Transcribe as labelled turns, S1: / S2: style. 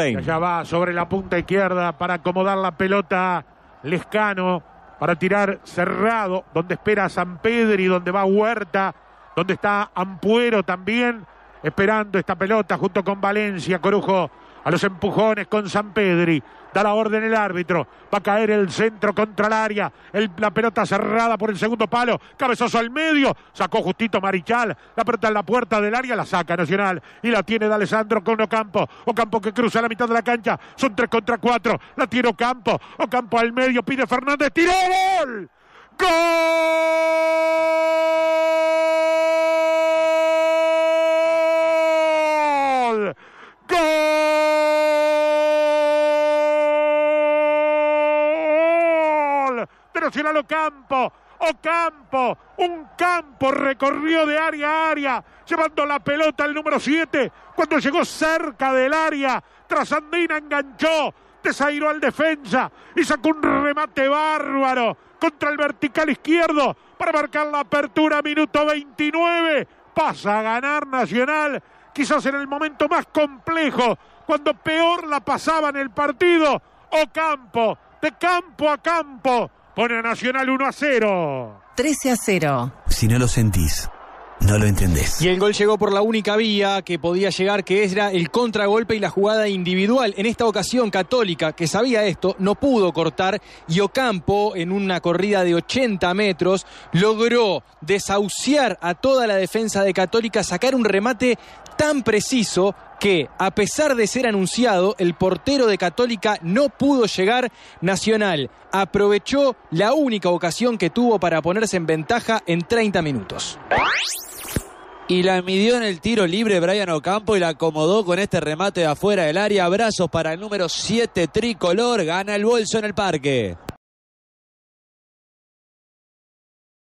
S1: Allá va sobre la punta izquierda para acomodar la pelota Lescano, para tirar cerrado, donde espera San Pedri, donde va Huerta, donde está Ampuero también, esperando esta pelota junto con Valencia, Corujo a los empujones con San Pedri. Da la orden el árbitro. Va a caer el centro contra el área. la pelota cerrada por el segundo palo. Cabezazo al medio. Sacó justito Marichal. La pelota en la puerta del área. La saca Nacional. Y la tiene de Alessandro con Ocampo. Ocampo que cruza la mitad de la cancha. Son tres contra cuatro. La tiene Ocampo. Ocampo al medio. Pide Fernández. ¡Tiró gol! ¡Gol! ¡Gol! De Nacional Ocampo. Ocampo, un campo recorrió de área a área, llevando la pelota el número 7. Cuando llegó cerca del área, Trasandina enganchó, desairó al defensa y sacó un remate bárbaro contra el vertical izquierdo para marcar la apertura, minuto 29. Pasa a ganar Nacional quizás en el momento más complejo, cuando peor la pasaba en el partido, Ocampo, de campo a campo, pone a Nacional 1 a 0. 13 a 0. Si no lo sentís, no lo entendés.
S2: Y el gol llegó por la única vía que podía llegar, que era el contragolpe y la jugada individual. En esta ocasión, Católica, que sabía esto, no pudo cortar y Ocampo, en una corrida de 80 metros, logró desahuciar a toda la defensa de Católica, sacar un remate tan preciso que, a pesar de ser anunciado, el portero de Católica no pudo llegar Nacional. Aprovechó la única ocasión que tuvo para ponerse en ventaja en 30 minutos. Y la midió en el tiro libre Brian Ocampo y la acomodó con este remate de afuera del área. Abrazos para el número 7 tricolor. Gana el bolso en el parque.